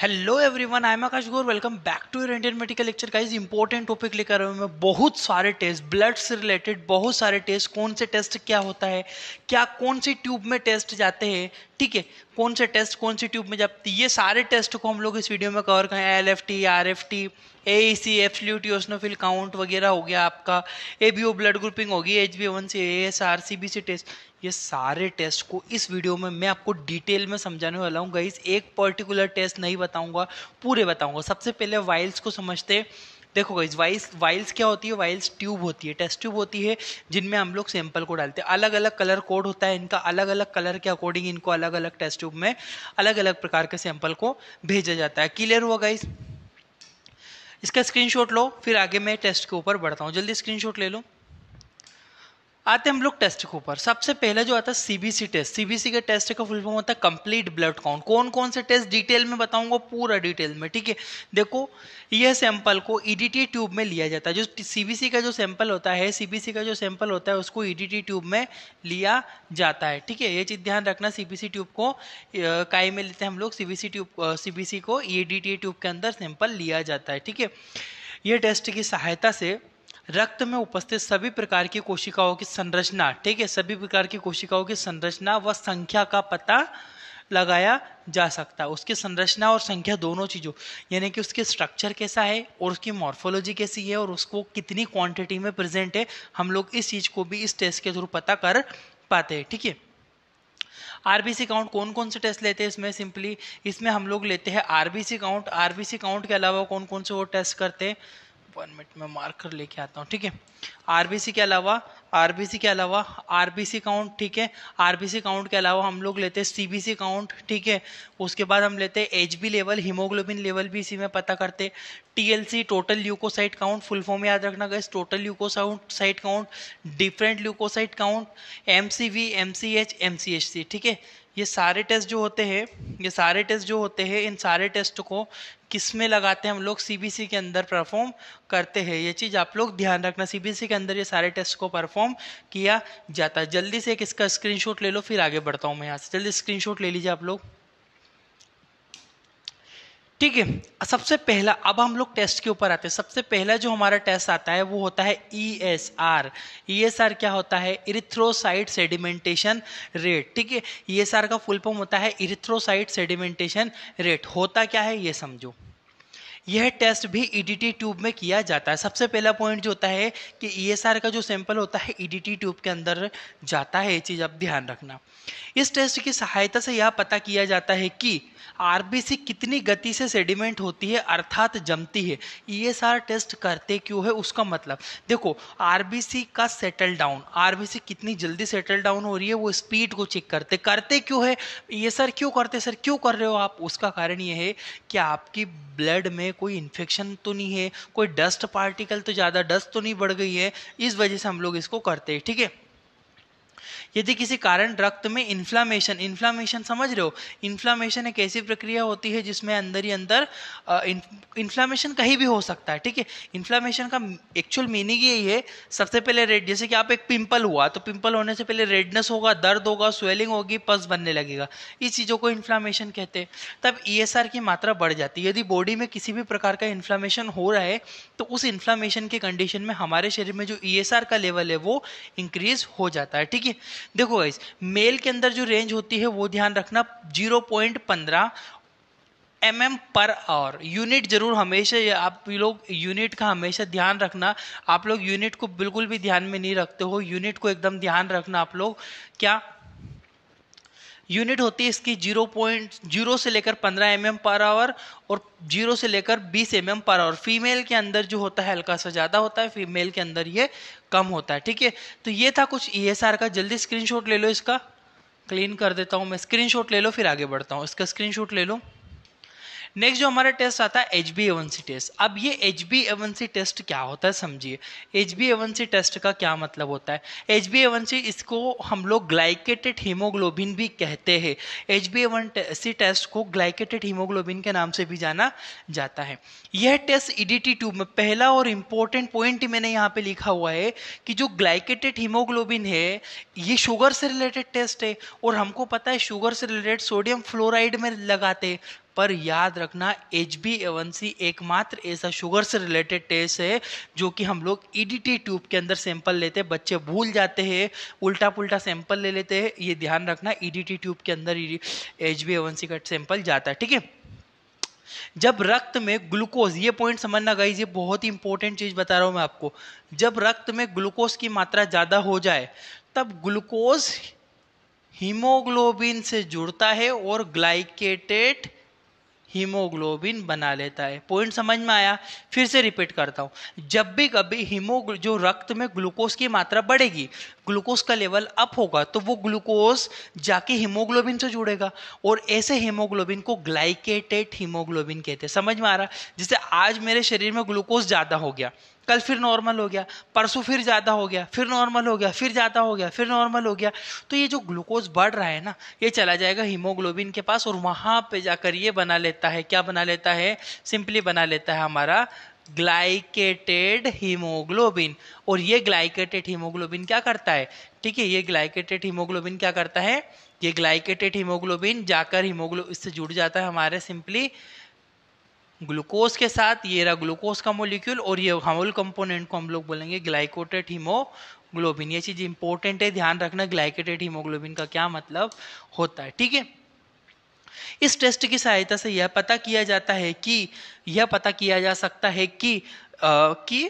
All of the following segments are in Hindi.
Hello everyone I am Akash Gaur welcome back to your Indian medical lecture का इस इंपॉर्टेंट टॉपिक लेकर आया मैं बहुत सारे टेस्ट ब्लड से रिलेटेड बहुत सारे टेस्ट कौन से टेस्ट क्या होता है क्या कौन सी ट्यूब में टेस्ट जाते हैं ठीक है कौन से टेस्ट कौन सी ट्यूब में जाती ये सारे टेस्ट को हम लोग इस वीडियो में कवर करें L F T R F T A C T eosinophil count वगैरह हो गया आपका A B O blood grouping होगी H B one C A S R C B C test ये सारे टेस्ट को इस वीडियो में मैं आपको डिटेल में समझाने वाला हूँ गाइज एक पर्टिकुलर टेस्ट नहीं बताऊँगा पूरे बताऊँगा सबसे पहले वाइल्स को समझते देखो गाइज वाइल्स वाइल्स क्या होती है वाइल्स ट्यूब होती है टेस्ट ट्यूब होती है जिनमें हम लोग सैंपल को डालते हैं अलग अलग कलर कोड होता है इनका अलग अलग कलर के अकॉर्डिंग इनको अलग अलग टेस्ट ट्यूब में अलग अलग प्रकार के सैंपल को भेजा जाता है क्लियर हुआ गाइज इसका स्क्रीनशॉट लो फिर आगे मैं टेस्ट के ऊपर बढ़ता हूँ जल्दी स्क्रीनशॉट ले लो आते हम लोग टेस्ट के ऊपर सबसे पहले जो आता है सीबीसी टेस्ट सीबीसी के टेस्ट का फुल फॉर्म होता है कंप्लीट ब्लड काउंट कौन कौन से टेस्ट डिटेल में बताऊंगा पूरा डिटेल में ठीक है देखो यह सैंपल को ईडीटी e ट्यूब में लिया जाता है जो सीबीसी का जो सैंपल होता है सीबीसी का जो सैंपल होता है उसको ईडीटी e ट्यूब में लिया जाता है ठीक है ये चीज ध्यान रखना सीबीसी ट्यूब को काई में लेते हैं हम लोग सीबीसी ट्यूब सीबीसी को ईडीटी e ट्यूब के अंदर सैंपल लिया जाता है ठीक है ये टेस्ट की सहायता से रक्त में उपस्थित सभी प्रकार की कोशिकाओं की संरचना ठीक है सभी प्रकार की कोशिकाओं की संरचना व संख्या का पता लगाया जा सकता है उसकी संरचना और संख्या दोनों चीज़ों यानी कि उसके स्ट्रक्चर कैसा है और उसकी मॉर्फोलॉजी कैसी है और उसको कितनी क्वांटिटी में प्रेजेंट है हम लोग इस चीज़ को भी इस टेस्ट के थ्रू पता कर पाते हैं ठीक है आरबीसी काउंट कौन कौन से टेस्ट लेते हैं इसमें सिंपली इसमें हम लोग लेते हैं आरबीसी काउंट आरबीसी काउंट के अलावा कौन कौन से वो टेस्ट करते हैं अपॉइंटमेंट में मार्कर लेके आता हूँ ठीक है आरबीसी के अलावा आरबीसी के अलावा आरबीसी काउंट ठीक है आरबीसी काउंट के अलावा हम लोग लेते हैं सीबीसी काउंट ठीक है उसके बाद हम लेते हैं एचबी लेवल हीमोग्लोबिन लेवल भी इसी में पता करते TLC total leucocyte count full form याद रखना गए total leucocyte site count different leucocyte count MCV MCH MCHC ठीक है ये सारे टेस्ट जो होते हैं ये सारे टेस्ट जो होते हैं इन सारे टेस्ट को किस में लगाते हैं हम लोग सी के अंदर परफॉर्म करते हैं ये चीज़ आप लोग ध्यान रखना सी के अंदर ये सारे टेस्ट को परफॉर्म किया जाता है जल्दी से एक इसका स्क्रीनशॉट ले लो फिर आगे बढ़ता हूँ मैं यहाँ से जल्दी स्क्रीनशॉट ले लीजिए आप लोग ठीक है सबसे पहला अब हम लोग टेस्ट के ऊपर आते हैं सबसे पहला जो हमारा टेस्ट आता है वो होता है E S R E S R क्या होता है इरिथ्रोसाइट सेडिमेंटेशन रेट ठीक है ई एस आर का फुल फॉर्म होता है इरिथ्रोसाइट सेडिमेंटेशन रेट होता क्या है ये समझो यह टेस्ट भी ईडीटी e ट्यूब में किया जाता है सबसे पहला पॉइंट जो होता है कि ईएसआर e का जो सैंपल होता है ईडीटी e ट्यूब के अंदर जाता है ये चीज़ आप ध्यान रखना इस टेस्ट की सहायता से यह पता किया जाता है कि आरबीसी कितनी गति से सेडिमेंट होती है अर्थात जमती है ईएसआर टेस्ट करते क्यों है उसका मतलब देखो आरबीसी का सेटल डाउन आरबीसी कितनी जल्दी सेटल डाउन हो रही है वो स्पीड को चेक करते करते क्यों है ये सर क्यों करते सर क्यों कर रहे हो आप उसका कारण ये है कि आपकी ब्लड में कोई इन्फेक्शन तो नहीं है कोई डस्ट पार्टिकल तो ज़्यादा डस्ट तो नहीं बढ़ गई है इस वजह से हम लोग इसको करते हैं ठीक है यदि किसी कारण रक्त में इन्फ्लामेशन इन्फ्लामेशन समझ रहे हो इन्फ्लामेशन एक ऐसी प्रक्रिया होती है जिसमें अंदर ही अंदर इन्फ्लामेशन कहीं भी हो सकता है ठीक है इन्फ्लामेशन का एक्चुअल मीनिंग यही है सबसे पहले रेड जैसे कि आप एक पिंपल हुआ तो पिंपल होने से पहले रेडनेस होगा दर्द होगा स्वेलिंग होगी पस बनने लगेगा इस चीज़ों को इन्फ्लामेशन कहते हैं तब ई e की मात्रा बढ़ जाती है यदि बॉडी में किसी भी प्रकार का इन्फ्लामेशन हो रहा है तो उस इन्फ्लामेशन के कंडीशन में हमारे शरीर में जो ई e का लेवल है वो इंक्रीज हो जाता है ठीक है देखो गाइस मेल के अंदर जो रेंज होती है वो ध्यान रखना 0.15 point M M per hour unit जरूर हमेशा आप लोग यूनिट का हमेशा ध्यान रखना आप लोग यूनिट को बिल्कुल भी ध्यान में नहीं रखते हो यूनिट को एकदम ध्यान रखना आप लोग क्या यूनिट होती है इसकी जीरो पॉइंट जीरो से लेकर पंद्रह एम पर आवर और जीरो से लेकर बीस एम पर आवर फीमेल के अंदर जो होता है हल्का सा ज़्यादा होता है फीमेल के अंदर ये कम होता है ठीक है तो ये था कुछ ई e का जल्दी स्क्रीनशॉट ले लो इसका क्लीन कर देता हूँ मैं स्क्रीनशॉट ले लो फिर आगे बढ़ता हूँ इसका स्क्रीनशॉट ले लो नेक्स्ट जो हमारा टेस्ट आता है एच बी सी टेस्ट अब ये एच बी एवनसी टेस्ट क्या होता है समझिए एच बी एवनसी टेस्ट का क्या मतलब होता है एच बी एवनसी इसको हम लोग ग्लाइकेटेड हीमोग्लोबिन भी कहते हैं H B A one C test को ग्लाइकेटेड हीमोग्लोबिन के नाम से भी जाना जाता है यह टेस्ट ईडीटी टू में पहला और इम्पोर्टेंट पॉइंट मैंने यहाँ पे लिखा हुआ है कि जो ग्लाइकेटेड हीमोग्लोबिन है ये शुगर से रिलेटेड टेस्ट है और हमको पता है शुगर से रिलेटेड सोडियम फ्लोराइड में लगाते पर याद रखना एच बी एवन सी एकमात्र ऐसा शुगर से रिलेटेड टेस्ट है जो कि हम लोग टी e ट्यूब के अंदर सैंपल लेते हैं बच्चे भूल जाते हैं उल्टा पुल्टा सैंपल ले लेते हैं ये ध्यान रखना टी e ट्यूब के अंदर एच बी एवन सी का सैंपल जाता है ठीक है जब रक्त में ग्लूकोज ये पॉइंट समझना गाइज ये बहुत ही इंपॉर्टेंट चीज़ बता रहा हूं मैं आपको जब रक्त में ग्लूकोज की मात्रा ज़्यादा हो जाए तब ग्लूकोज हीमोग्लोबिन से जुड़ता है और ग्लाइकेटेड हीमोग्लोबिन बना लेता है पॉइंट समझ में आया फिर से रिपीट करता हूँ जब भी कभी हीमोग्लो जो रक्त में ग्लूकोज की मात्रा बढ़ेगी ग्लूकोज का लेवल अप होगा तो वो ग्लूकोज जाके हीमोग्लोबिन से जुड़ेगा और ऐसे हीमोग्लोबिन को ग्लाइकेटेड हीमोग्लोबिन कहते हैं समझ में आ रहा जैसे आज मेरे शरीर में ग्लूकोज ज़्यादा हो गया कल फिर नॉर्मल हो गया परसों फिर ज़्यादा हो गया फिर नॉर्मल हो गया फिर ज़्यादा हो गया फिर नॉर्मल हो गया तो ये जो ग्लूकोज बढ़ रहा है ना ये चला जाएगा हीमोग्लोबिन के पास और वहाँ पे जाकर ये बना लेता है क्या बना लेता है सिंपली बना लेता है हमारा ग्लाइकेटेड हीमोग्लोबिन और ये ग्लाइकेटेड हीमोग्लोबिन क्या करता है ठीक है ये ग्लाइकेटेड हीमोग्लोबिन क्या करता है ये ग्लाइकेटेड हीमोग्लोबिन जाकर हीमोग्लो इससे जुड़ जाता है हमारे सिंपली ग्लूकोज के साथ ये रहा ग्लूकोज का मोलिक्यूल और ये हमोल कंपोनेंट को हम लोग बोलेंगे ग्लाइकोटेड हीमोग्लोबिन ये चीज इंपॉर्टेंट है ध्यान रखना ग्लाइकोटेड हीमोग्लोबिन का क्या मतलब होता है ठीक है इस टेस्ट की सहायता से यह पता किया जाता है कि यह पता किया जा सकता है कि आ, कि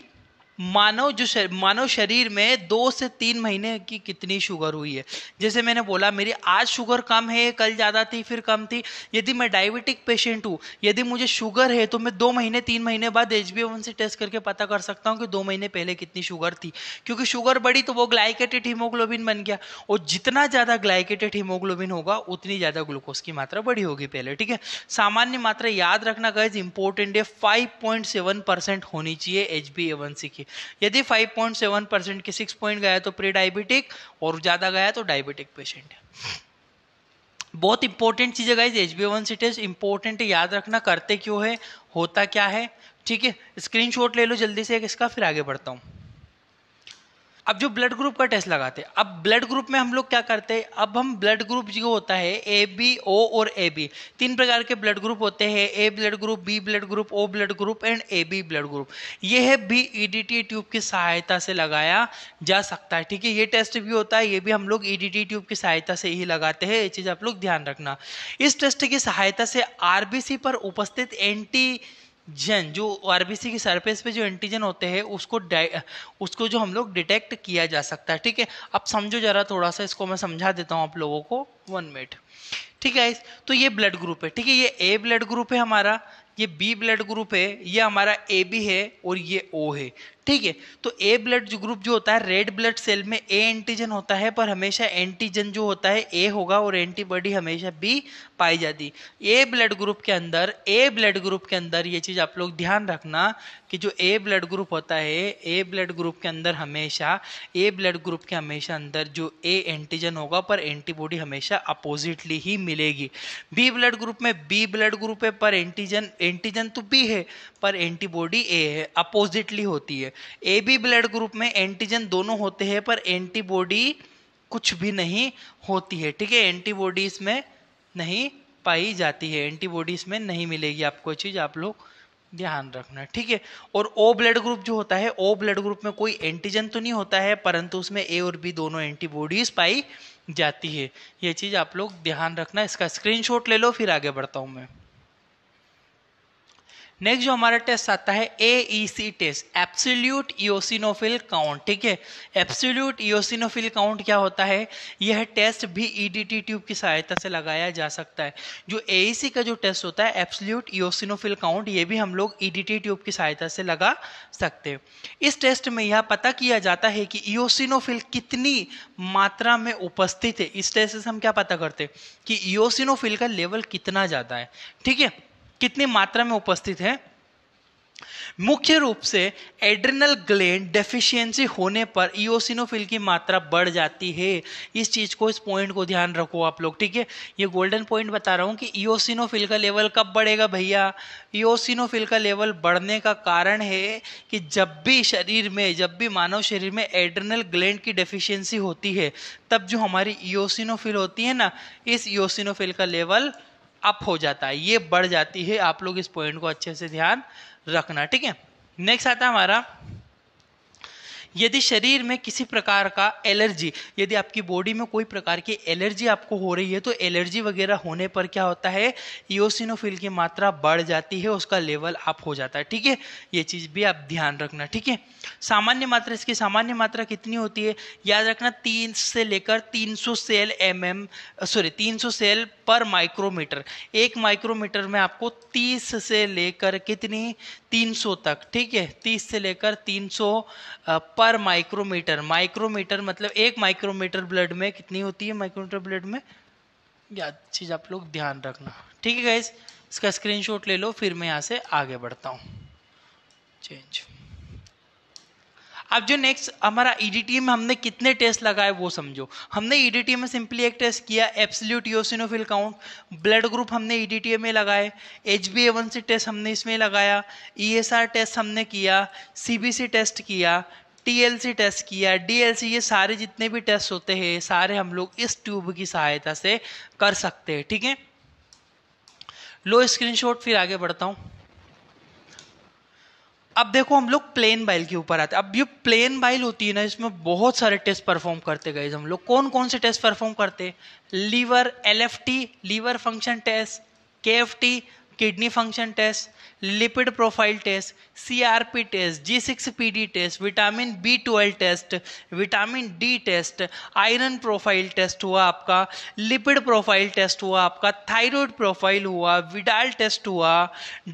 मानव जो शर, मानव शरीर में दो से तीन महीने की कितनी शुगर हुई है जैसे मैंने बोला मेरी आज शुगर कम है कल ज़्यादा थी फिर कम थी यदि मैं डायबिटिक पेशेंट हूँ यदि मुझे शुगर है तो मैं दो महीने तीन महीने बाद एच से टेस्ट करके पता कर सकता हूँ कि दो महीने पहले कितनी शुगर थी क्योंकि शुगर बढ़ी तो वो ग्लाइकेटेड हीमोग्लोबिन बन गया और जितना ज़्यादा ग्लाइकेटेड हीमोग्लोबिन होगा उतनी ज़्यादा ग्लूकोज की मात्रा बढ़ी होगी पहले ठीक है सामान्य मात्रा याद रखना गाइज इंपॉर्टेंट है फाइव पॉइंट सेवन परसेंट होनी चाहिए H B A one C की यदि 5.7 परसेंट के सिक्स पॉइंट गया तो प्री डायबिटिक और ज़्यादा गया तो डायबिटिक पेशेंट है बहुत इंपॉर्टेंट चीज़ है H B one test important याद रखना करते क्यों है होता क्या है ठीक है स्क्रीनशॉट ले लो जल्दी से एक इसका फिर आगे बढ़ता हूँ अब जो ब्लड ग्रुप का टेस्ट लगाते हैं अब ब्लड ग्रुप में हम लोग क्या करते हैं अब हम ब्लड ग्रुप जो होता है ए बी ओ और ए बी तीन प्रकार के ब्लड ग्रुप होते हैं A blood group B blood group O blood group and A B blood group ये है बी ईडीटी ट्यूब की सहायता से लगाया जा सकता है ठीक है ये टेस्ट भी होता है ये भी हम लोग ईडीटी e ट्यूब की सहायता से ही लगाते हैं ये चीज़ आप लोग ध्यान रखना इस टेस्ट की सहायता से आरबीसी पर उपस्थित एंटी जन जो आरबीसी की सरफेस पे जो एंटीजन होते हैं उसको उसको जो हम लोग डिटेक्ट किया जा सकता है ठीक है अब समझो जरा थोड़ा सा इसको मैं समझा देता हूँ आप लोगों को वन मिनट ठीक है तो ये ब्लड ग्रुप है ठीक है ये ए ब्लड ग्रुप है हमारा ये बी ब्लड ग्रुप है ये हमारा ए बी है और ये ओ है ठीक है तो ए ब्लड ग्रुप जो होता है रेड ब्लड सेल में ए एंटीजन होता है पर हमेशा एंटीजन जो होता है ए होगा और एंटीबॉडी हमेशा बी पाई जाती ए ब्लड ग्रुप के अंदर ए ब्लड ग्रुप के अंदर ये चीज़ आप लोग ध्यान रखना कि जो ए ब्लड ग्रुप होता है ए ब्लड ग्रुप के अंदर हमेशा ए ब्लड ग्रुप के हमेशा अंदर जो ए एंटीजन होगा पर एंटीबॉडी हमेशा अपोजिटली ही मिलेगी बी ब्लड ग्रुप में बी ब्लड ग्रुप है पर एंटीजन एंटीजन तो बी है पर एंटीबॉडी ए है अपोजिटली होती है ए बी ब्लड ग्रुप में एंटीजन दोनों होते हैं पर एंटीबॉडी कुछ भी नहीं होती है ठीक है एंटीबॉडीज में नहीं पाई जाती है एंटीबॉडीज में नहीं मिलेगी आपको चीज़ आप लोग ध्यान रखना ठीक है और ओ ब्लड ग्रुप जो होता है ओ ब्लड ग्रुप में कोई एंटीजन तो नहीं होता है परंतु उसमें ए और बी दोनों एंटीबॉडीज पाई जाती है ये चीज़ आप लोग ध्यान रखना इसका स्क्रीनशॉट ले लो फिर आगे बढ़ता हूँ मैं नेक्स्ट जो हमारा टेस्ट आता है A E C test absolute eosinophil count ठीक है एप्सोल्यूट इोसिनोफिल काउंट क्या होता है यह टेस्ट भी ईडीटी e ट्यूब की सहायता से लगाया जा सकता है जो ए e का जो टेस्ट होता है एप्सोल्यूट ईओसिनोफिल काउंट ये भी हम लोग ईडीटी e ट्यूब की सहायता से लगा सकते हैं इस टेस्ट में यह पता किया जाता है कि ईओसिनोफिल कितनी मात्रा में उपस्थित है इस टेस्ट से हम क्या पता करते हैं कि ईओसिनोफिल का लेवल कितना ज़्यादा है ठीक है कितनी मात्रा में उपस्थित है मुख्य रूप से एड्रिनल ग्लैंड डेफिशिएंसी होने पर ईओसिनोफिल की मात्रा बढ़ जाती है इस चीज को इस पॉइंट को ध्यान रखो आप लोग ठीक है ये गोल्डन पॉइंट बता रहा हूं कि ईओसिनोफिल का लेवल कब बढ़ेगा भैया ईओसिनोफिल का लेवल बढ़ने का कारण है कि जब भी शरीर में जब भी मानव शरीर में एड्रिनल ग्लैंड की डेफिशियंसी होती है तब जो हमारी ईओसिनोफिल होती है ना इस ईओसिनोफिल का लेवल अप हो जाता है ये बढ़ जाती है आप लोग इस पॉइंट को अच्छे से ध्यान रखना ठीक है नेक्स्ट आता है हमारा यदि शरीर में किसी प्रकार का एलर्जी यदि आपकी बॉडी में कोई प्रकार की एलर्जी आपको हो रही है तो एलर्जी वगैरह होने पर क्या होता है ईओसिनोफिल की मात्रा बढ़ जाती है उसका लेवल अप हो जाता है ठीक है ये चीज़ भी आप ध्यान रखना ठीक है सामान्य मात्रा इसकी सामान्य मात्रा कितनी होती है याद रखना तीन से लेकर तीन सौ सेल एम एम सॉरी तीन सौ सेल पर माइक्रोमीटर एक माइक्रोमीटर में आपको 30 से लेकर कितनी 300 तक ठीक है 30 से लेकर 300 पर माइक्रोमीटर माइक्रोमीटर मतलब एक माइक्रोमीटर ब्लड में कितनी होती है माइक्रोमीटर ब्लड में या चीज़ आप लोग ध्यान रखना ठीक है गाइज इसका स्क्रीनशॉट ले लो फिर मैं यहाँ से आगे बढ़ता हूँ चेंज अब जो नेक्स्ट हमारा ईडीटी e में हमने कितने टेस्ट लगाए वो समझो हमने ईडीटी e में सिंपली एक टेस्ट किया absolute eosinophil count blood group हमने ईडीटी e में लगाए एच बी सी टेस्ट हमने इसमें लगाया ई एस आर टेस्ट हमने किया सी टेस्ट किया टीएलसी टेस्ट किया डीएलसी ये सारे जितने भी टेस्ट होते हैं सारे हम लोग इस ट्यूब की सहायता से कर सकते हैं ठीक है लो शॉट फिर आगे बढ़ता हूँ अब देखो हम लोग प्लेन बाइल के ऊपर आते हैं अब ये प्लेन बाइल होती है ना इसमें बहुत सारे टेस्ट परफॉर्म करते गए हम लोग कौन कौन से टेस्ट परफॉर्म करते liver L liver function test के kidney function test lipid profile test CRP test G six P D test vitamin B twelve test vitamin D test iron profile test हुआ आपका लिपिड प्रोफाइल टेस्ट हुआ आपका थायराइड प्रोफाइल हुआ विडाल टेस्ट हुआ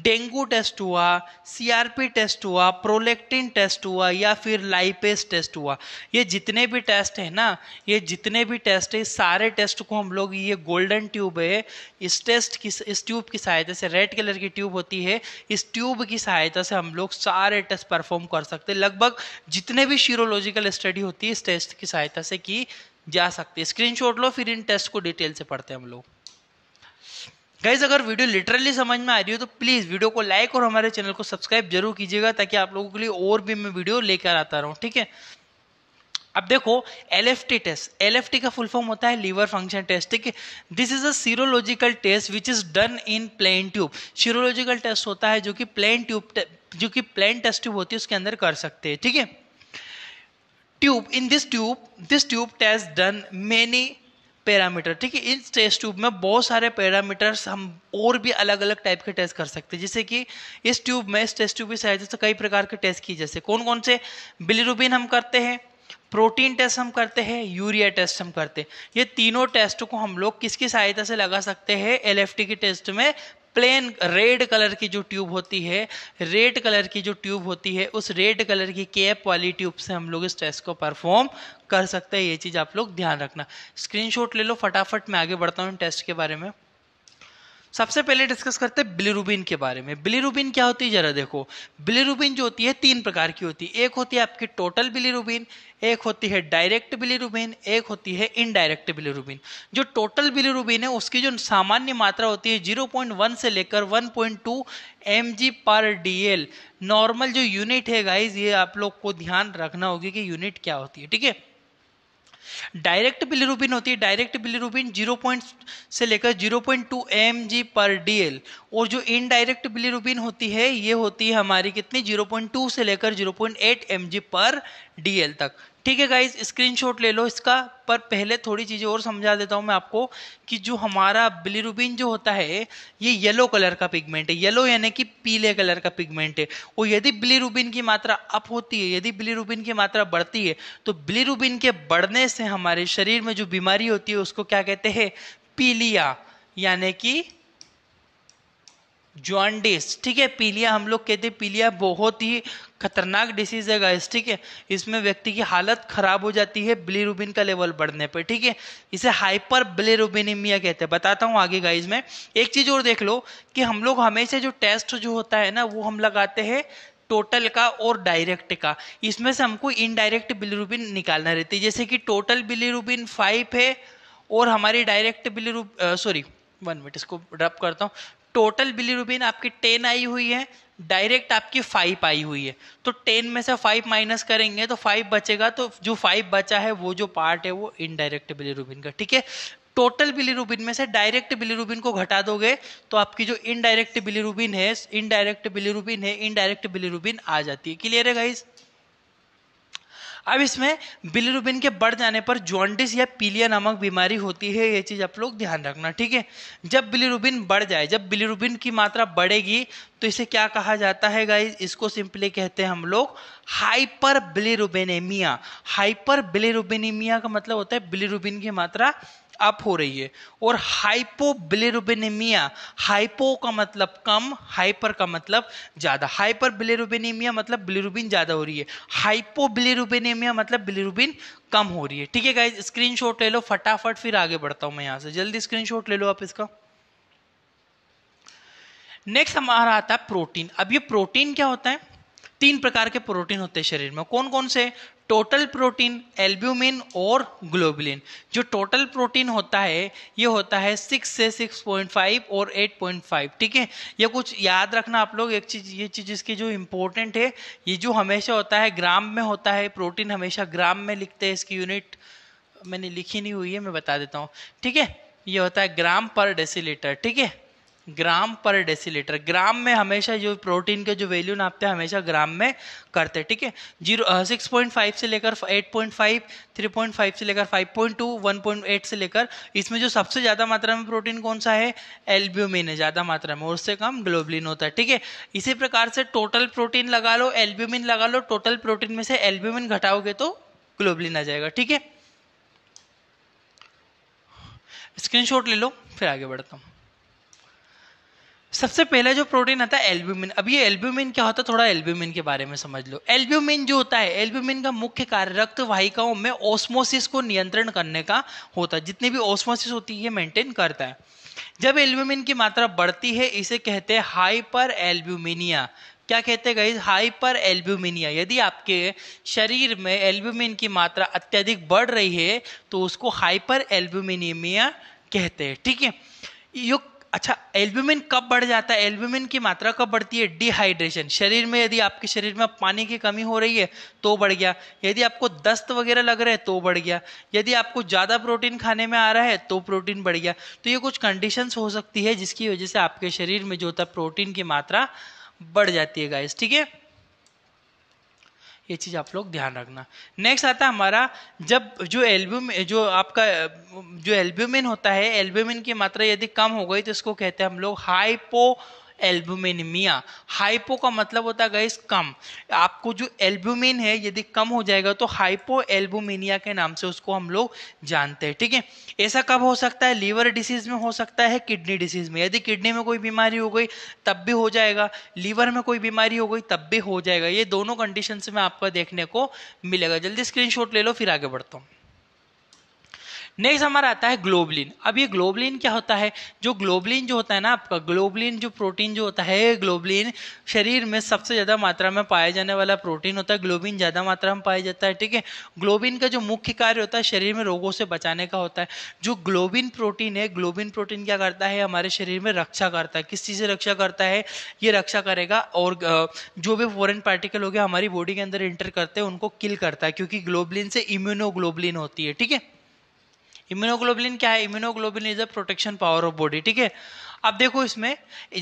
डेंगू टेस्ट हुआ सीआरपी टेस्ट हुआ प्रोलेक्टिन टेस्ट हुआ या फिर लाइपेस टेस्ट हुआ ये जितने भी टेस्ट है ना ये जितने भी टेस्ट है सारे टेस्ट को हम लोग ये गोल्डन ट्यूब है इस टेस्ट की इस ट्यूब की सहायता से रेड कलर की ट्यूब होती है इस ट्यूब की सहायता से हम लोग सारे टेस्ट परफॉर्म कर सकते हैं लगभग जितने भी शीरोलॉजिकल स्टडी होती है इस टेस्ट की सहायता से की जा सकती है स्क्रीनशॉट लो फिर इन टेस्ट को डिटेल से पढ़ते हैं हम लोग गाइज अगर वीडियो लिटरली समझ में आ रही हो तो प्लीज़ वीडियो को लाइक और हमारे चैनल को सब्सक्राइब जरूर कीजिएगा ताकि आप लोगों के लिए और भी मैं वीडियो लेकर आता रहूँ ठीक है अब देखो L F T test L का फुल फॉर्म होता है लीवर फंक्शन टेस्ट ठीक है this is a serological test which is done in plain tube serological test होता है जो कि प्लेन ट्यूब जो कि प्लेन टेस्ट ट्यूब होती है उसके अंदर कर सकते हैं ठीक है tube in this tube this tube test done many parameter ठीक है इन टेस्ट ट्यूब में बहुत सारे पैरामीटर्स हम और भी अलग अलग टाइप के टेस्ट कर सकते हैं जैसे कि इस ट्यूब में इस टेस्ट ट्यूब की सहायता से कई प्रकार के टेस्ट किए जैसे कौन कौन से बिलीरुबिन हम करते हैं प्रोटीन टेस्ट हम करते हैं यूरिया टेस्ट हम करते हैं ये तीनों टेस्ट को हम लोग किसकी सहायता से लगा सकते हैं एल एफ टी के टेस्ट में प्लेन रेड कलर की जो ट्यूब होती है रेड कलर की जो ट्यूब होती है उस रेड कलर की केप वाली ट्यूब से हम लोग इस टेस्ट को परफॉर्म कर सकते हैं ये चीज़ आप लोग ध्यान रखना स्क्रीनशॉट ले लो फटाफट मैं आगे बढ़ता हूँ इन टेस्ट के बारे में सबसे पहले डिस्कस करते हैं बिलीरुबिन के बारे में बिलीरुबिन क्या होती है जरा देखो बिलीरुबिन जो होती है तीन प्रकार की होती है एक होती है आपकी टोटल बिलीरुबिन एक होती है डायरेक्ट बिलीरुबिन एक होती है इनडायरेक्ट बिलीरुबिन जो टोटल बिलीरुबिन है उसकी जो सामान्य मात्रा होती है 0.1 से लेकर 1.2 point two M G per D L normal जो यूनिट है गाइज ये आप लोग को ध्यान रखना होगी कि यूनिट क्या होती है ठीक है डायरेक्ट बिलिरुबिन होती है डायरेक्ट बिलिरुबिन 0. से लेकर 0.2 पॉइंट पर डीएल और जो इनडायरेक्ट बिलिरुबिन होती है ये होती है हमारी कितनी 0.2 से लेकर 0.8 पॉइंट पर डीएल तक ठीक है गाइज स्क्रीनशॉट ले लो इसका पर पहले थोड़ी चीज़ें और समझा देता हूँ मैं आपको कि जो हमारा बिलीरुबिन जो होता है ये येलो कलर का पिगमेंट है येलो यानी कि पीले कलर का पिगमेंट है और यदि बिलीरुबिन की मात्रा अप होती है यदि बिलीरुबिन की मात्रा बढ़ती है तो बिलीरुबिन के बढ़ने से हमारे शरीर में जो बीमारी होती है उसको क्या कहते हैं पीलिया यानी कि जॉन्डिस ठीक है पीलिया हम लोग कहते हैं पीलिया बहुत ही खतरनाक डिसीज है गाइस ठीक है इसमें व्यक्ति की हालत खराब हो जाती है बिलीरुबिन का लेवल बढ़ने पर ठीक है इसे हाइपर बिलीरुबिनिमिया कहते हैं बताता हूँ आगे गाइस में एक चीज और देख लो कि हम लोग हमेशा जो टेस्ट जो होता है ना वो हम लगाते हैं टोटल का और डायरेक्ट का इसमें से हमको इनडायरेक्ट बिलीरुबिन निकालना रहती है जैसे कि टोटल बिलीरुबिन फाइव है और हमारी डायरेक्ट बिलीरुब सॉरी वन मिनट इसको रब करता हूँ टोटल बिलीरुबिन आपकी टेन आई हुई है डायरेक्ट आपकी फाइव आई हुई है तो टेन में से फाइव माइनस करेंगे तो फाइव बचेगा तो जो फाइव बचा है वो जो पार्ट है वो इनडायरेक्ट बिलीरुबिन का ठीक है टोटल बिलीरुबिन में से डायरेक्ट बिलीरुबिन को घटा दोगे तो आपकी जो इनडायरेक्ट बिलीरुबिन है इनडायरेक्ट बिलीरुबिन है इनडायरेक्ट बिलीरुबिन आ जाती है क्लियर है गाइज़ अब इसमें बिलिरुबिन के बढ़ जाने पर जॉन्डिस या पीलिया नामक बीमारी होती है ये चीज़ आप लोग ध्यान रखना ठीक है जब बिलिरुबिन बढ़ जाए जब बिलिरुबिन की मात्रा बढ़ेगी तो इसे क्या कहा जाता है गाइज इसको सिंपली कहते हैं हम लोग हाइपर बिलिरुबिनेमिया हाइपर बिलिरुबिनेमिया का मतलब होता है बिलिरुबिन की मात्रा अप हो रही है और हाइपोबिलेरुबिनेमिया हाइपो का मतलब कम हाइपर का मतलब ज़्यादा हाइपर बिलेरुबिनेमिया मतलब बिलेरुबिन ज़्यादा हो रही है हाइपोबिलेरुबिनेमिया मतलब बिलेरुबिन कम हो रही है ठीक है गाइज स्क्रीनशॉट ले लो फटाफट फिर आगे बढ़ता हूँ मैं यहाँ से जल्दी स्क्रीनशॉट ले लो आप इसका नेक्स्ट हमारा आता है प्रोटीन अब ये प्रोटीन क्या होता है तीन प्रकार के प्रोटीन होते हैं शरीर में कौन कौन से टोटल प्रोटीन एल्ब्यूमिन और ग्लोबुलिन जो टोटल प्रोटीन होता है ये होता है सिक्स से सिक्स पॉइंट फाइव और एट पॉइंट फाइव ठीक है ये कुछ याद रखना आप लोग एक चीज ये चीज इसकी जो इम्पोर्टेंट है ये जो हमेशा होता है ग्राम में होता है प्रोटीन हमेशा ग्राम में लिखते हैं इसकी यूनिट मैंने लिखी नहीं हुई है मैं बता देता हूँ ठीक है ये होता है ग्राम पर डेसीलीटर ठीक है ग्राम पर डेसीलीटर ग्राम में हमेशा जो प्रोटीन के जो वैल्यू नापते हैं हमेशा ग्राम में करते हैं ठीक है जीरो सिक्स पॉइंट फाइव से लेकर eight point five three point five से लेकर five point two one point eight से लेकर इसमें जो सबसे ज़्यादा मात्रा में प्रोटीन कौन सा है एल्ब्यूमिन है ज़्यादा मात्रा में और उससे कम ग्लोबलिन होता है ठीक है इसी प्रकार से टोटल प्रोटीन लगा लो एल्ब्यूमिन लगा लो टोटल प्रोटीन में से एल्ब्यूमिन घटाओगे तो ग्लोबलिन आ जाएगा ठीक है स्क्रीनशॉट ले लो फिर आगे बढ़ता हूँ सबसे पहला जो प्रोटीन आता है एल्ब्यूमिन अब ये एल्ब्यूमिन क्या होता है थोड़ा एल्ब्यूमिन के बारे में समझ लो एल्ब्यूमिन जो होता है एल्ब्यूमिन का मुख्य कार्य रक्त वाहिकाओं में ऑस्मोसिस को नियंत्रण करने का होता है जितनी भी ऑस्मोसिस होती है ये मेंटेन करता है जब एल्ब्यूमिन की मात्रा बढ़ती है इसे कहते हैं हाइपर एल्ब्यूमिनिया क्या कहते हैं गाइज हाइपर एल्ब्यूमिनिया यदि आपके शरीर में एल्ब्यूमिन की मात्रा अत्यधिक बढ़ रही है तो उसको हाइपर एल्ब्यूमिनिमिया कहते हैं ठीक है युक्त अच्छा एल्ब्यूमिन कब बढ़ जाता है एल्ब्यूमिन की मात्रा कब बढ़ती है डिहाइड्रेशन शरीर में यदि आपके शरीर में पानी की कमी हो रही है तो बढ़ गया यदि आपको दस्त वगैरह लग रहे हैं तो बढ़ गया यदि आपको ज़्यादा प्रोटीन खाने में आ रहा है तो प्रोटीन बढ़ गया तो ये कुछ कंडीशंस हो सकती है जिसकी वजह से आपके शरीर में जो होता है प्रोटीन की मात्रा बढ़ जाती है गाइस ठीक है ये चीज़ आप लोग ध्यान रखना नेक्स्ट आता है हमारा जब जो एल्ब्यूम जो आपका जो एल्ब्यूमिन होता है एल्ब्यूमिन की मात्रा यदि कम हो गई तो इसको कहते हैं हम लोग हाइपो एल्ब्यूमिनमिया हाइपो का मतलब होता है गाइस कम आपको जो एल्ब्यूमिन है यदि कम हो जाएगा तो हाइपो एल्ब्यूमिनिया के नाम से उसको हम लोग जानते हैं ठीक है ऐसा कब हो सकता है लीवर डिसीज में हो सकता है किडनी डिसीज में यदि किडनी में कोई बीमारी हो गई तब भी हो जाएगा लीवर में कोई बीमारी हो गई तब भी हो जाएगा ये दोनों कंडीशन में आपका देखने को मिलेगा जल्दी स्क्रीन ले लो फिर आगे बढ़ता हूँ नेक्स्ट हमारा आता है ग्लोबलिन अब ये ग्लोबलिन क्या होता है जो ग्लोबलिन जो होता है ना आपका ग्लोबलिन जो प्रोटीन जो होता है ग्लोबलिन शरीर में सबसे ज़्यादा मात्रा में पाया जाने वाला प्रोटीन होता है ग्लोबिन ज़्यादा मात्रा में पाया जाता है ठीक है ग्लोबिन का जो मुख्य कार्य होता है शरीर में रोगों से बचाने का होता है जो ग्लोबिन प्रोटीन है ग्लोबिन प्रोटीन क्या करता है हमारे शरीर में रक्षा करता है किस चीज़ से रक्षा करता है ये रक्षा करेगा और जो भी फॉरन पार्टिकल हो गया हमारी बॉडी के अंदर इंटर करते हैं उनको किल करता है क्योंकि ग्लोबलिन से इम्यूनोग्लोबलिन होती है ठीक है इम्यूनोग्लोबिन क्या है immunoglobin is a protection power of body ठीक है अब देखो इसमें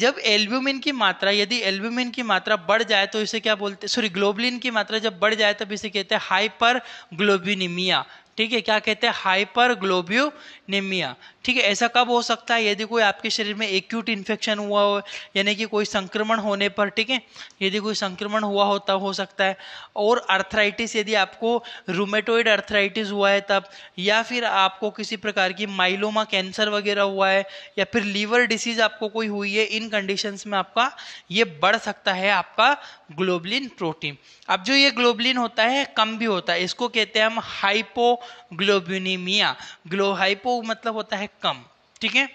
जब एल्ब्यूमिन की मात्रा यदि एल्ब्यूमिन की मात्रा बढ़ जाए तो इसे क्या बोलते सॉरी ग्लोबुलिन की मात्रा जब बढ़ जाए तब इसे कहते हैं हाइपर ग्लोबिनिमिया ठीक है क्या कहते हैं हाइपर ग्लोब्यूनेमिया ठीक है ऐसा कब हो सकता है यदि कोई आपके शरीर में एक्यूट इन्फेक्शन हुआ हो यानी कि कोई संक्रमण होने पर ठीक है यदि कोई संक्रमण हुआ हो तब हो सकता है और अर्थराइटिस यदि आपको रूमेटोइड अर्थराइटिस हुआ है तब या फिर आपको किसी प्रकार की माइलोमा कैंसर वगैरह हुआ है या फिर लीवर डिसीज आपको कोई हुई है इन कंडीशन में आपका ये बढ़ सकता है आपका ग्लोबलिन प्रोटीन अब जो ये ग्लोबलिन होता है कम भी होता है इसको कहते हैं हम हाइपो ग्लोब्यूनिमिया ग्लो हाइपो मतलब होता है कम ठीक है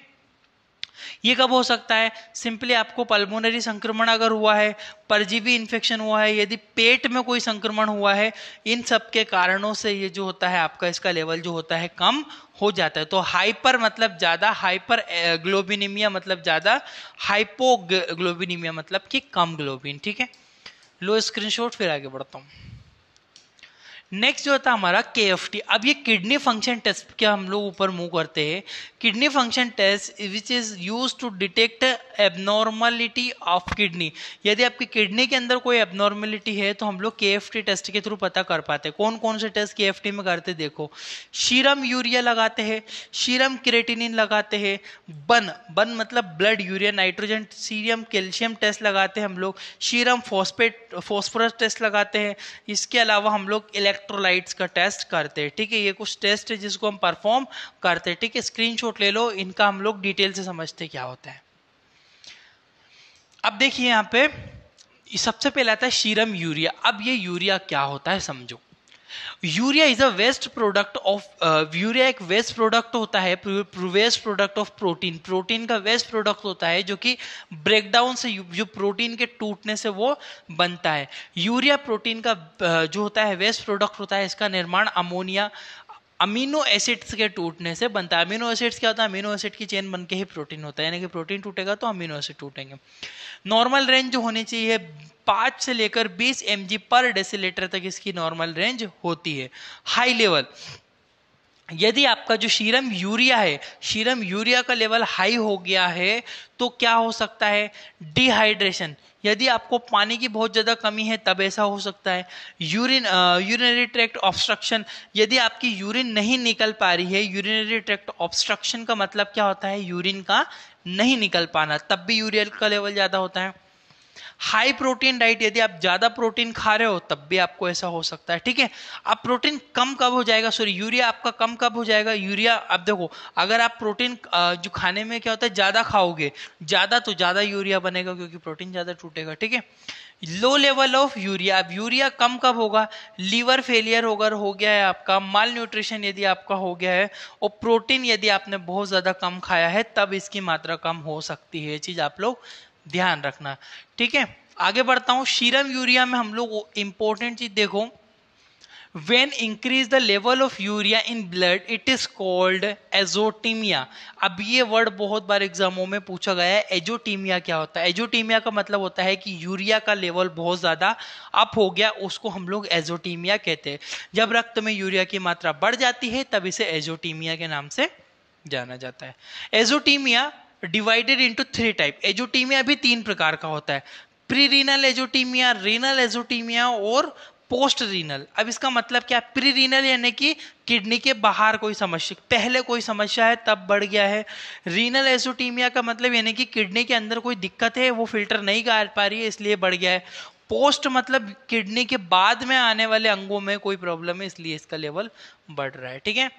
ये कब हो सकता है सिंपली आपको पल्मोनरी संक्रमण अगर हुआ है परजीवी इन्फेक्शन हुआ है यदि पेट में कोई संक्रमण हुआ है इन सब के कारणों से ये जो होता है आपका इसका लेवल जो होता है कम हो जाता है तो हाइपर मतलब ज़्यादा हाइपर ग्लोबिनिमिया मतलब ज़्यादा हाइपो ग्लोबिनिमिया मतलब कि कम ग्लोबिन ठीक है लो स्क्रीनशॉट फिर आगे बढ़ता हूं नेक्स्ट जो होता है हमारा के एफ टी अब ये किडनी फंक्शन टेस्ट के हम लोग ऊपर मूव करते हैं kidney function test which is use to detect abnormality of kidney यदि आपकी किडनी के अंदर कोई एबनॉर्मलिटी है तो हम लोग के एफ टी टेस्ट के थ्रू पता कर पाते हैं कौन कौन से टेस्ट के एफ टी में करते देखो शीरम यूरिया लगाते हैं शीरम क्रेटिनिन लगाते हैं बन बन मतलब blood urea nitrogen serum calcium test लगाते हैं हम लोग शीरम फॉस्पेट फॉस्फोरस टेस्ट लगाते हैं इसके अलावा हम लोग इलेक्ट्रो इलेक्ट्रोलाइट्स का टेस्ट करते हैं ठीक है ये कुछ टेस्ट है जिसको हम परफॉर्म करते हैं ठीक है स्क्रीनशॉट ले लो इनका हम लोग डिटेल से समझते क्या होता है अब देखिए यहाँ पे सबसे पहले आता है शीरम यूरिया अब ये यूरिया क्या होता है समझो urea is a waste product of urea एक वेस्ट प्रोडक्ट होता है waste product of protein protein का वेस्ट प्रोडक्ट होता है जो कि ब्रेकडाउन से जो प्रोटीन के टूटने से वो बनता है यूरिया प्रोटीन का जो होता है वेस्ट प्रोडक्ट होता है इसका निर्माण अमोनिया अमीनो एसिड्स के टूटने से बनता है अमीनो एसिड्स क्या होता है अमीनो एसिड की चेन बन के ही प्रोटीन होता है यानी कि प्रोटीन टूटेगा तो अमीनो एसिड टूटेंगे नॉर्मल रेंज जो होनी चाहिए पाँच से लेकर बीस एम पर डेसीलीटर तक इसकी नॉर्मल रेंज होती है हाई लेवल यदि आपका जो शीरम यूरिया है शीरम यूरिया का लेवल हाई हो गया है तो क्या हो सकता है डिहाइड्रेशन यदि आपको पानी की बहुत ज़्यादा कमी है तब ऐसा हो सकता है यूरिन यूरिनरी ट्रैक्ट ऑब्स्ट्रक्शन यदि आपकी यूरिन नहीं निकल पा रही है यूरिनरी ट्रैक्ट ऑब्स्ट्रक्शन का मतलब क्या होता है यूरिन का नहीं निकल पाना तब भी यूरियल का लेवल ज़्यादा होता है हाई प्रोटीन डाइट यदि आप ज़्यादा प्रोटीन खा रहे हो तब भी आपको ऐसा हो सकता है ठीक है अब प्रोटीन कम कब हो जाएगा सॉरी यूरिया आपका कम कब हो जाएगा यूरिया आप देखो अगर आप प्रोटीन जो खाने में क्या होता है ज़्यादा खाओगे ज़्यादा तो ज़्यादा यूरिया बनेगा क्योंकि प्रोटीन ज़्यादा टूटेगा ठीक है लो लेवल ऑफ यूरिया अब यूरिया कम कब होगा लीवर फेलियर होकर हो गया है आपका माल न्यूट्रिशन यदि आपका हो गया है और प्रोटीन यदि आपने बहुत ज़्यादा कम खाया है तब इसकी मात्रा कम हो सकती है ये चीज़ आप लोग ध्यान रखना ठीक है आगे बढ़ता हूं शीरम यूरिया में हम लोग इंपॉर्टेंट चीज देखो when increase the level of urea in blood it is called azotemia अब ये वर्ड बहुत बार एग्जामों में पूछा गया है एजोटीमिया क्या होता है एजोटीमिया का मतलब होता है कि यूरिया का लेवल बहुत ज़्यादा अप हो गया उसको हम लोग एजोटीमिया कहते हैं जब रक्त में यूरिया की मात्रा बढ़ जाती है तब इसे एजोटीमिया के नाम से जाना जाता है azotemia divided into three type azotemia भी तीन प्रकार का होता है pre renal azotemia renal azotemia और पोस्ट रीनल अब इसका मतलब क्या प्री रीनल यानी कि किडनी के बाहर कोई समस्या पहले कोई समस्या है तब बढ़ गया है रीनल एजोटीमिया का मतलब यानी कि किडनी के अंदर कोई दिक्कत है वो फिल्टर नहीं कर पा रही है इसलिए बढ़ गया है पोस्ट मतलब किडनी के बाद में आने वाले अंगों में कोई प्रॉब्लम है इसलिए इसका लेवल बढ़ रहा है ठीक है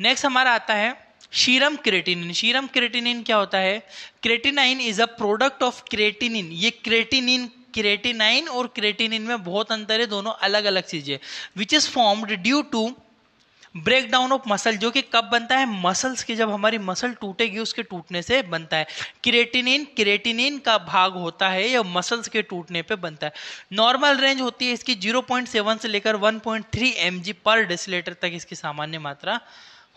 नेक्स्ट हमारा आता है शीरम क्रेटिनिन शीरम क्रेटिनिन क्या होता है creatinine is a product of creatinine ये क्रेटिनिन क्रेटिनाइन और क्रेटिनिन में बहुत अंतर है दोनों अलग अलग चीजें which is formed due to break down of muscle जो कि कब बनता है मसल्स के जब हमारी मसल टूटेगी उसके टूटने से बनता है क्रेटिनिन क्रेटिनिन का भाग होता है या मसल्स के टूटने पे बनता है नॉर्मल रेंज होती है इसकी 0.7 से लेकर 1.3 एम पर डेसिलेटर तक इसकी सामान्य मात्रा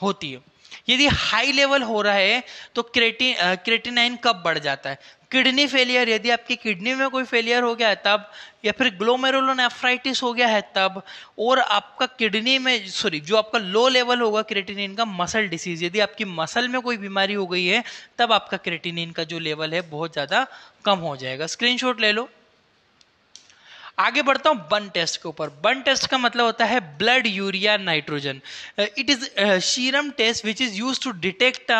होती है यदि हाई लेवल हो रहा है तो क्रेटिन क्रेटिनाइन कब बढ़ जाता है किडनी फेलियर यदि आपकी किडनी में कोई फेलियर हो गया है तब या फिर ग्लोमेरुलोनेफ्राइटिस हो गया है तब और आपका किडनी में सॉरी जो आपका लो लेवल होगा क्रेटिनिन का मसल डिसीज यदि आपकी मसल में कोई बीमारी हो गई है तब आपका क्रेटिनिन का जो लेवल है बहुत ज़्यादा कम हो जाएगा स्क्रीनशॉट ले लो आगे बढ़ता हूँ बन टेस्ट के ऊपर बन टेस्ट का मतलब होता है blood urea nitrogen it is serum test which is use to detect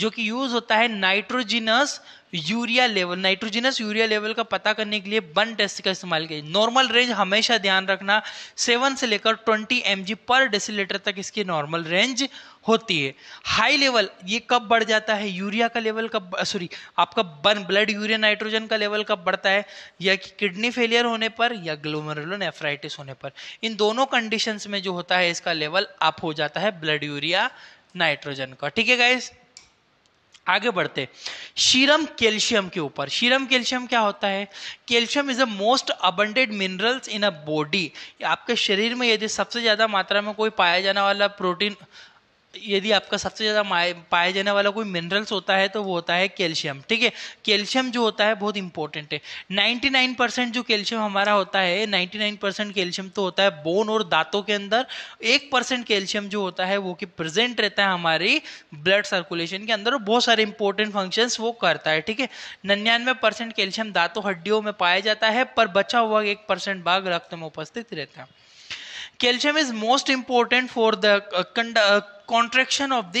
जो कि यूज होता है nitrogenous urea level nitrogenous urea level का पता करने के लिए बन टेस्ट का इस्तेमाल किया नॉर्मल रेंज हमेशा ध्यान रखना सेवन से लेकर ट्वेंटी एम पर डेसीलीटर तक इसकी नॉर्मल रेंज होती है हाई लेवल ये कब बढ़ जाता है यूरिया का लेवल कब सॉरी आपका बन ब्लड यूरिया नाइट्रोजन का लेवल कब बढ़ता है या कि किडनी फेलियर होने पर या ग्लोमेरुलोनेफ्राइटिस होने पर इन दोनों कंडीशंस में जो होता है इसका लेवल अप हो जाता है ब्लड यूरिया नाइट्रोजन का ठीक है गाइज़ आगे बढ़ते शीरम कैल्शियम के ऊपर शीरम कैल्शियम क्या होता है calcium is a most abundant minerals in a body आपके शरीर में यदि सबसे ज़्यादा मात्रा में कोई पाया जाने वाला प्रोटीन यदि आपका सबसे ज़्यादा पाया जाने वाला कोई मिनरल्स होता है तो वो होता है कैल्शियम ठीक है कैल्शियम जो होता है बहुत इंपॉर्टेंट है 99 परसेंट जो कैल्शियम हमारा होता है 99 परसेंट कैल्शियम तो होता है बोन और दांतों के अंदर एक परसेंट कैल्शियम जो होता है वो कि प्रेजेंट रहता है हमारी ब्लड सर्कुलेशन के अंदर बहुत सारे इंपॉर्टेंट फंक्शन वो करता है ठीक है नन्यानवे परसेंट कैल्शियम दांतों हड्डियों में पाया जाता है पर बचा हुआ एक परसेंट भाग रक्त में उपस्थित रहता है calcium is most important for the contraction of the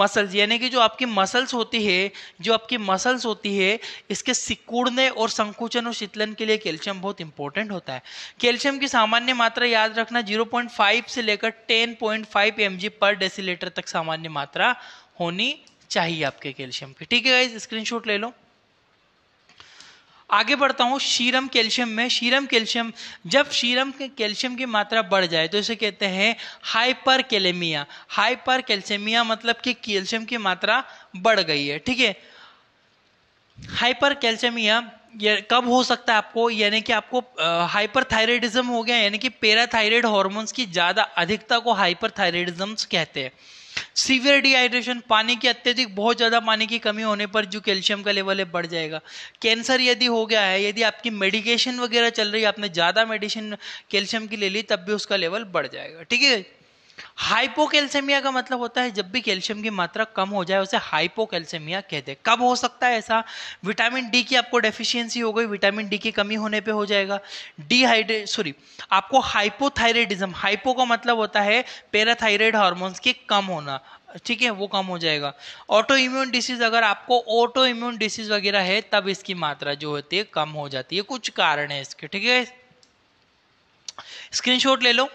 muscles यानी कि जो आपकी मसल्स होती है जो आपकी मसल्स होती है इसके सिकुड़ने और संकुचन और शीतलन के लिए कैल्शियम बहुत इंपॉर्टेंट होता है कैल्शियम की सामान्य मात्रा याद रखना 0.5 से लेकर 10.5 पॉइंट पर डेसीलीटर तक सामान्य मात्रा होनी चाहिए आपके कैल्शियम की ठीक है स्क्रीन शॉट ले लो आगे बढ़ता हूँ शीरम कैल्शियम में शीरम कैल्शियम जब शीरम के कैल्शियम की मात्रा बढ़ जाए तो इसे कहते हैं हाइपर कैलेमिया हाइपर कैल्शियमिया मतलब कि कैल्शियम की मात्रा बढ़ गई है ठीक है हाइपर कैल्शियमिया ये कब हो सकता है आपको यानी कि आपको हाइपर थायरेडिज्म हो गया यानी कि पेराथायरॉयड हॉर्मोन्स की ज़्यादा अधिकता को हाइपर थायरेडिज्म कहते हैं सीवियर डिहाइड्रेशन पानी की अत्यधिक बहुत ज़्यादा पानी की कमी होने पर जो कैल्शियम का लेवल है बढ़ जाएगा कैंसर यदि हो गया है यदि आपकी मेडिकेशन वगैरह चल रही है आपने ज़्यादा मेडिसिन कैल्शियम की ले ली तब भी उसका लेवल बढ़ जाएगा ठीक है हाइपोकैल्सेमिया का मतलब होता है जब भी कैल्शियम की मात्रा कम हो जाए उसे हाइपोकैल्सेमिया कहते हैं कब हो सकता है ऐसा विटामिन डी की आपको डेफिशिएंसी हो गई विटामिन डी की कमी होने पे हो जाएगा डीहाइड्रे सॉरी आपको हाइपोथायरेडिज्म हाइपो का मतलब होता है पैराथायरेड हार्मोन्स के कम होना ठीक है वो कम हो जाएगा ऑटो इम्यून डिसीज अगर आपको ऑटो इम्यून डिसीज वगैरह है तब इसकी मात्रा जो होती है कम हो जाती है कुछ कारण है इसके ठीक है स्क्रीनशॉट ले लो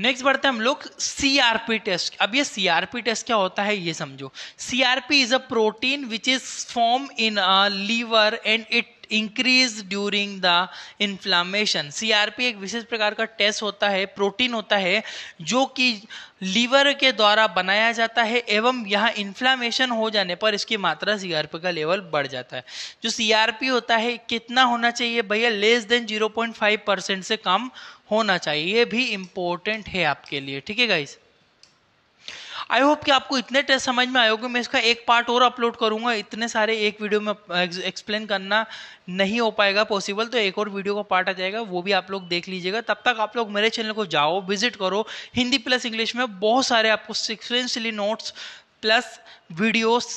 नेक्स्ट बढ़ते हैं हम लोग सीआरपी टेस्ट अब ये सीआरपी टेस्ट क्या होता है ये समझो CRP is a protein which is form in liver and it increase during the inflammation CRP एक विशेष प्रकार का टेस्ट होता है प्रोटीन होता है जो कि लीवर के द्वारा बनाया जाता है एवं यहाँ इन्फ्लामेशन हो जाने पर इसकी मात्रा सीआरपी का लेवल बढ़ जाता है जो सीआरपी होता है कितना होना चाहिए भैया लेस देन 0.5 परसेंट से कम होना चाहिए ये भी इम्पोर्टेंट है आपके लिए ठीक है गाइज़ आई होप कि आपको इतने टेस्ट समझ में आए होंगे मैं इसका एक पार्ट और अपलोड करूंगा इतने सारे एक वीडियो में एक्सप्लेन करना नहीं हो पाएगा पॉसिबल तो एक और वीडियो का पार्ट आ जाएगा वो भी आप लोग देख लीजिएगा तब तक आप लोग मेरे चैनल को जाओ विजिट करो हिंदी प्लस इंग्लिश में बहुत सारे आपको सिक्वेंसली नोट्स प्लस वीडियोस